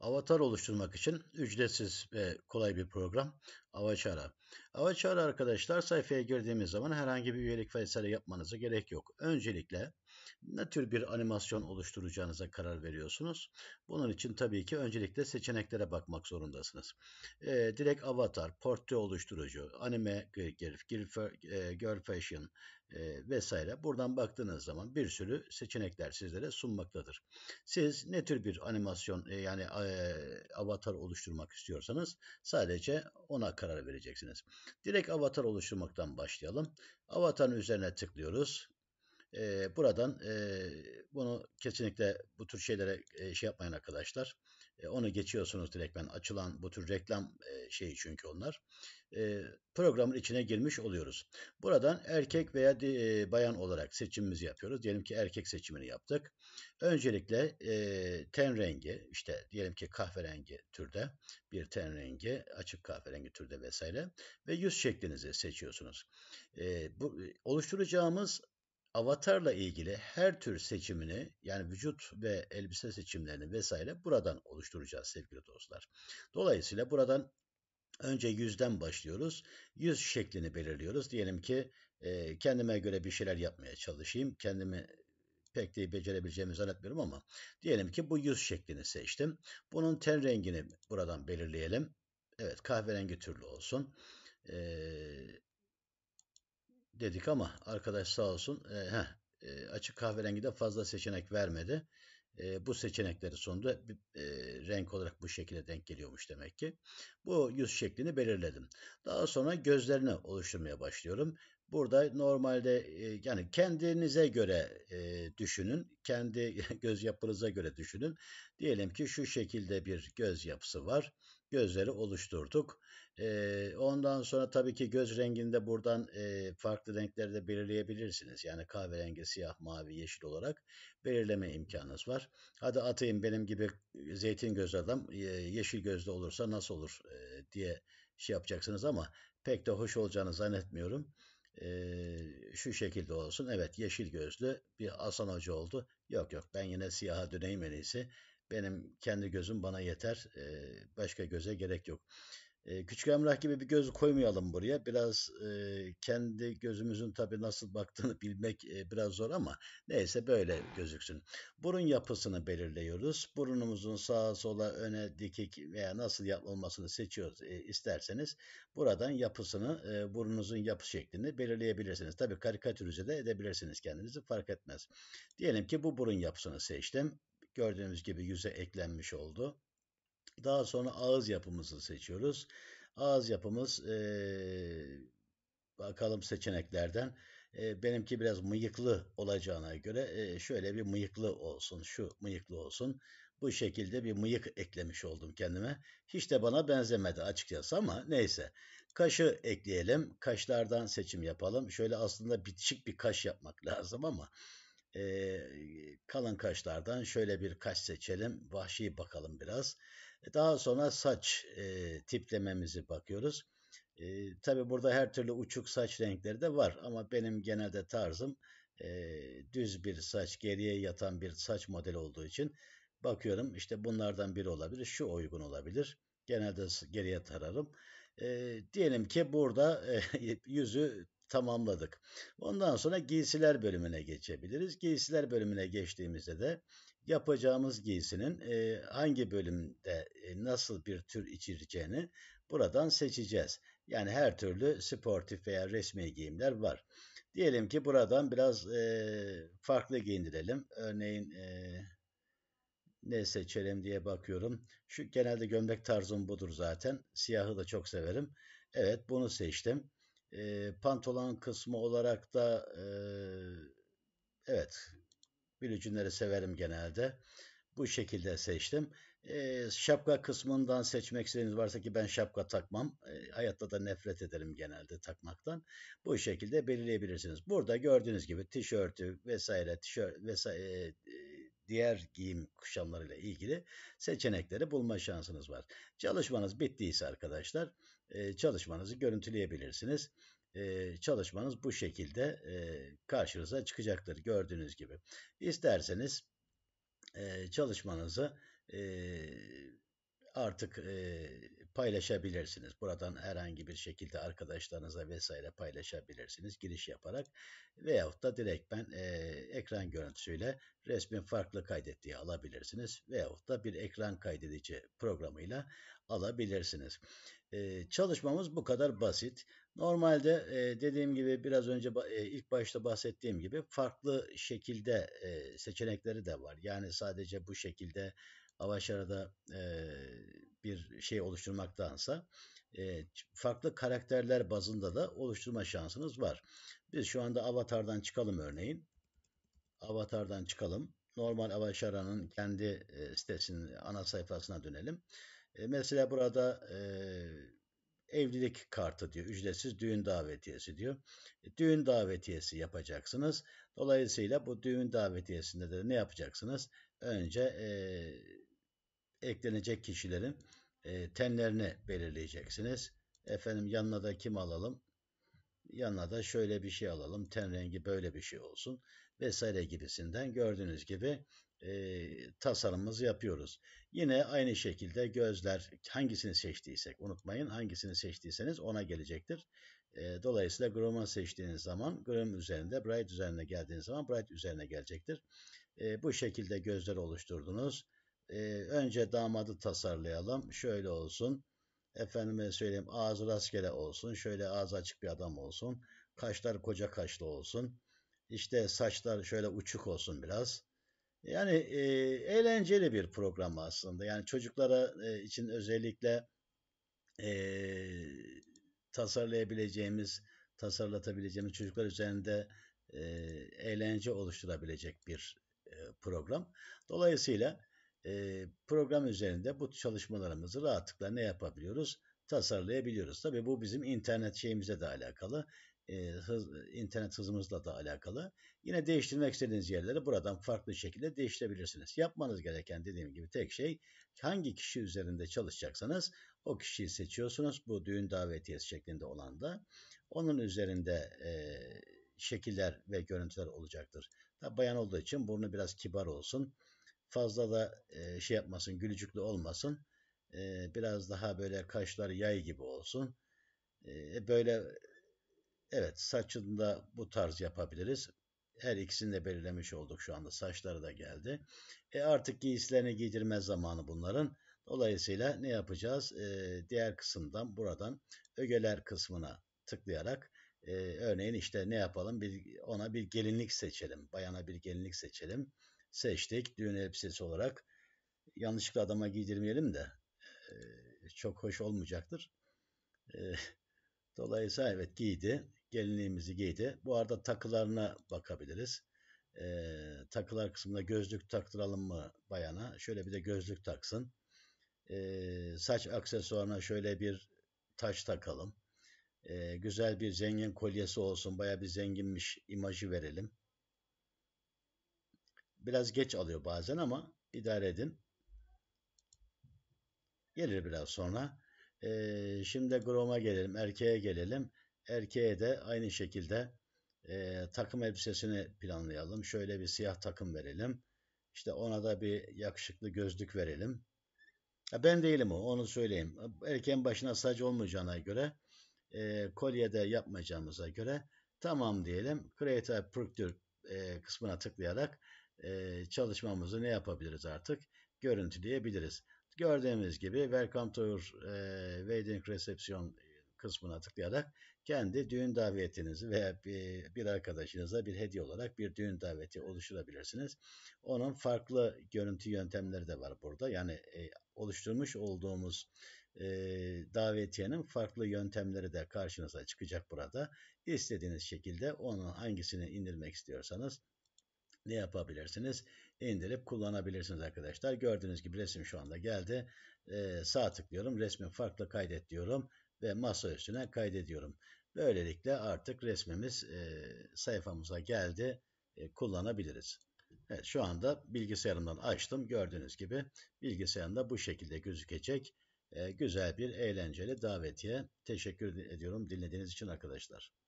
Avatar oluşturmak için ücretsiz ve kolay bir program Avatar'a. Avatar arkadaşlar sayfaya girdiğimiz zaman herhangi bir üyelik vesaire yapmanıza gerek yok. Öncelikle ne tür bir animasyon oluşturacağınıza karar veriyorsunuz. Bunun için tabii ki öncelikle seçeneklere bakmak zorundasınız. E, direkt avatar, portre oluşturucu, anime Gif, Gif, e, girl fashion e, vesaire. Buradan baktığınız zaman bir sürü seçenekler sizlere sunmaktadır. Siz ne tür bir animasyon e, yani e, avatar oluşturmak istiyorsanız sadece ona karar vereceksiniz. Direkt avatar oluşturmaktan başlayalım. Avatarın üzerine tıklıyoruz. E, buradan e, bunu kesinlikle bu tür şeylere e, şey yapmayın arkadaşlar. E, onu geçiyorsunuz direkt ben açılan bu tür reklam e, şeyi çünkü onlar. E, programın içine girmiş oluyoruz. Buradan erkek veya de, e, bayan olarak seçimimizi yapıyoruz. Diyelim ki erkek seçimini yaptık. Öncelikle e, ten rengi işte diyelim ki kahverengi türde bir ten rengi açık kahverengi türde vesaire ve yüz şeklinizi seçiyorsunuz. E, bu oluşturacağımız avatarla ilgili her tür seçimini yani vücut ve elbise seçimlerini vesaire buradan oluşturacağız sevgili dostlar. Dolayısıyla buradan önce yüzden başlıyoruz. Yüz şeklini belirliyoruz. Diyelim ki e, kendime göre bir şeyler yapmaya çalışayım. Kendimi pek de becerebileceğimi zannetmiyorum ama diyelim ki bu yüz şeklini seçtim. Bunun ten rengini buradan belirleyelim. Evet kahverengi türlü olsun. Ee, dedik ama arkadaş sağ olsun e, heh, e, açık kahverengi de fazla seçenek vermedi. E, bu seçenekleri sonunda e, renk olarak bu şekilde denk geliyormuş demek ki. Bu yüz şeklini belirledim. Daha sonra gözlerini oluşturmaya başlıyorum. Burada normalde e, yani kendinize göre e, düşünün. Kendi göz yapınıza göre düşünün. Diyelim ki şu şekilde bir göz yapısı var. Gözleri oluşturduk. E, ondan sonra tabii ki göz renginde buradan e, farklı renkleri de belirleyebilirsiniz. Yani kahverengi, siyah, mavi, yeşil olarak belirleme imkanınız var. Hadi atayım benim gibi zeytin gözlü adam e, yeşil gözlü olursa nasıl olur e, diye şey yapacaksınız ama pek de hoş olacağını zannetmiyorum. Ee, şu şekilde olsun. Evet yeşil gözlü bir Hasan Hoca oldu. Yok yok ben yine siyaha döneyim en iyisi. Benim kendi gözüm bana yeter. Ee, başka göze gerek yok. E, küçük Emrah gibi bir göz koymayalım buraya. Biraz e, kendi gözümüzün tabii nasıl baktığını bilmek e, biraz zor ama neyse böyle gözüksün. Burun yapısını belirliyoruz. Burunumuzun sağa sola öne dikik veya nasıl yapılmasını seçiyoruz e, isterseniz. Buradan yapısını, e, burnunuzun yapı şeklini belirleyebilirsiniz. Tabii karikatürize de edebilirsiniz kendinizi fark etmez. Diyelim ki bu burun yapısını seçtim. Gördüğünüz gibi yüze eklenmiş oldu. Daha sonra ağız yapımızı seçiyoruz. Ağız yapımız e, bakalım seçeneklerden e, benimki biraz mıyıklı olacağına göre e, şöyle bir mıyıklı olsun, şu mıyıklı olsun. Bu şekilde bir mıyık eklemiş oldum kendime. Hiç de bana benzemedi açıkçası ama neyse. Kaşı ekleyelim. Kaşlardan seçim yapalım. Şöyle aslında bitişik bir kaş yapmak lazım ama e, kalın kaşlardan şöyle bir kaş seçelim. Vahşi bakalım biraz. E, daha sonra saç e, tiplememizi bakıyoruz. E, Tabi burada her türlü uçuk saç renkleri de var ama benim genelde tarzım e, düz bir saç, geriye yatan bir saç modeli olduğu için bakıyorum İşte bunlardan biri olabilir, şu uygun olabilir. Genelde geriye tararım. E, diyelim ki burada e, yüzü tamamladık. Ondan sonra giysiler bölümüne geçebiliriz. Giysiler bölümüne geçtiğimizde de yapacağımız giysinin e, hangi bölümde e, nasıl bir tür içireceğini buradan seçeceğiz. Yani her türlü sportif veya resmi giyimler var. Diyelim ki buradan biraz e, farklı giyindirelim. Örneğin e, ne seçelim diye bakıyorum. Şu genelde gömlek tarzım budur zaten. Siyahı da çok severim. Evet bunu seçtim. E, pantolon kısmı olarak da e, evet bilücünleri severim genelde. Bu şekilde seçtim. E, şapka kısmından seçmek istediğiniz varsa ki ben şapka takmam. E, hayatta da nefret ederim genelde takmaktan. Bu şekilde belirleyebilirsiniz. Burada gördüğünüz gibi tişörtü vesaire, tişört vesaire e, diğer giyim kuşamlarıyla ilgili seçenekleri bulma şansınız var. Çalışmanız bittiyse arkadaşlar çalışmanızı görüntüleyebilirsiniz. çalışmanız bu şekilde karşınıza çıkacaktır gördüğünüz gibi. İsterseniz çalışmanızı artık e, paylaşabilirsiniz. Buradan herhangi bir şekilde arkadaşlarınıza vesaire paylaşabilirsiniz giriş yaparak veyahut da direkt ben e, ekran görüntüsüyle resmin farklı kaydettiği alabilirsiniz veyahut da bir ekran kaydedici programıyla alabilirsiniz. E, çalışmamız bu kadar basit. Normalde e, dediğim gibi biraz önce e, ilk başta bahsettiğim gibi farklı şekilde e, seçenekleri de var. Yani sadece bu şekilde avaşarada e, bir şey oluşturmaktansa e, farklı karakterler bazında da oluşturma şansınız var. Biz şu anda avatardan çıkalım örneğin. Avatardan çıkalım. Normal avaşaranın kendi e, sitesinin ana sayfasına dönelim. E, mesela burada e, evlilik kartı diyor. Ücretsiz düğün davetiyesi diyor. E, düğün davetiyesi yapacaksınız. Dolayısıyla bu düğün davetiyesinde de ne yapacaksınız? Önce e, eklenecek kişilerin e, tenlerini belirleyeceksiniz. Efendim yanına da kim alalım? Yanına da şöyle bir şey alalım. Ten rengi böyle bir şey olsun vesaire gibisinden gördüğünüz gibi e, tasarımımızı yapıyoruz. Yine aynı şekilde gözler hangisini seçtiysek unutmayın hangisini seçtiyseniz ona gelecektir. E, dolayısıyla Groom'u seçtiğiniz zaman Groom üzerinde Bright üzerine geldiğiniz zaman Bright üzerine gelecektir. E, bu şekilde gözler oluşturdunuz e, önce damadı tasarlayalım. Şöyle olsun. Efendime söyleyeyim ağzı rastgele olsun. Şöyle ağzı açık bir adam olsun. Kaşlar koca kaşlı olsun. İşte saçlar şöyle uçuk olsun biraz. Yani e, eğlenceli bir program aslında. Yani çocuklara e, için özellikle e, tasarlayabileceğimiz, tasarlatabileceğimiz çocuklar üzerinde e, eğlence oluşturabilecek bir e, program. Dolayısıyla ee, program üzerinde bu çalışmalarımızı rahatlıkla ne yapabiliyoruz? Tasarlayabiliyoruz. Tabii bu bizim internet şeyimize de alakalı. Ee, hız, internet hızımızla da alakalı. Yine değiştirmek istediğiniz yerleri buradan farklı şekilde değiştirebilirsiniz. Yapmanız gereken dediğim gibi tek şey hangi kişi üzerinde çalışacaksanız o kişiyi seçiyorsunuz. Bu düğün davetiyesi şeklinde olan da. Onun üzerinde e, şekiller ve görüntüler olacaktır. Tabi bayan olduğu için burnu biraz kibar olsun fazla da e, şey yapmasın, gülücüklü olmasın. E, biraz daha böyle kaşlar yay gibi olsun. E, böyle evet saçında bu tarz yapabiliriz. Her ikisini de belirlemiş olduk şu anda. Saçları da geldi. E artık giysilerini giydirme zamanı bunların. Dolayısıyla ne yapacağız? E, diğer kısımdan buradan ögeler kısmına tıklayarak e, örneğin işte ne yapalım? Bir, ona bir gelinlik seçelim. Bayana bir gelinlik seçelim seçtik düğün elbisesi olarak. Yanlışlıkla adama giydirmeyelim de çok hoş olmayacaktır. dolayısıyla evet giydi. Gelinliğimizi giydi. Bu arada takılarına bakabiliriz. E, takılar kısmında gözlük taktıralım mı bayana? Şöyle bir de gözlük taksın. E, saç aksesuarına şöyle bir taş takalım. E, güzel bir zengin kolyesi olsun. Baya bir zenginmiş imajı verelim. Biraz geç alıyor bazen ama idare edin. Gelir biraz sonra. Ee, şimdi groma gelelim. Erkeğe gelelim. Erkeğe de aynı şekilde e, takım elbisesini planlayalım. Şöyle bir siyah takım verelim. İşte ona da bir yakışıklı gözlük verelim. Ya ben değilim o. Onu söyleyeyim. Erken başına saç olmayacağına göre e, kolyede yapmayacağımıza göre tamam diyelim. Create a Procure e, kısmına tıklayarak e, çalışmamızı ne yapabiliriz artık? Görüntüleyebiliriz. Gördüğünüz gibi Welcome to your, e, Wedding Reception kısmına tıklayarak kendi düğün davetinizi veya bir, bir arkadaşınıza bir hediye olarak bir düğün daveti oluşturabilirsiniz. Onun farklı görüntü yöntemleri de var burada. Yani e, oluşturmuş olduğumuz e, davetiyenin farklı yöntemleri de karşınıza çıkacak burada. İstediğiniz şekilde onun hangisini indirmek istiyorsanız ne yapabilirsiniz? İndirip kullanabilirsiniz arkadaşlar. Gördüğünüz gibi resim şu anda geldi. Ee, sağ tıklıyorum. Resmi farklı kaydet diyorum ve masa üstüne kaydediyorum. Böylelikle artık resmimiz e, sayfamıza geldi. E, kullanabiliriz. Evet, şu anda bilgisayarımdan açtım. Gördüğünüz gibi bilgisayarımda bu şekilde gözükecek. E, güzel bir eğlenceli davetiye. Teşekkür ediyorum dinlediğiniz için arkadaşlar.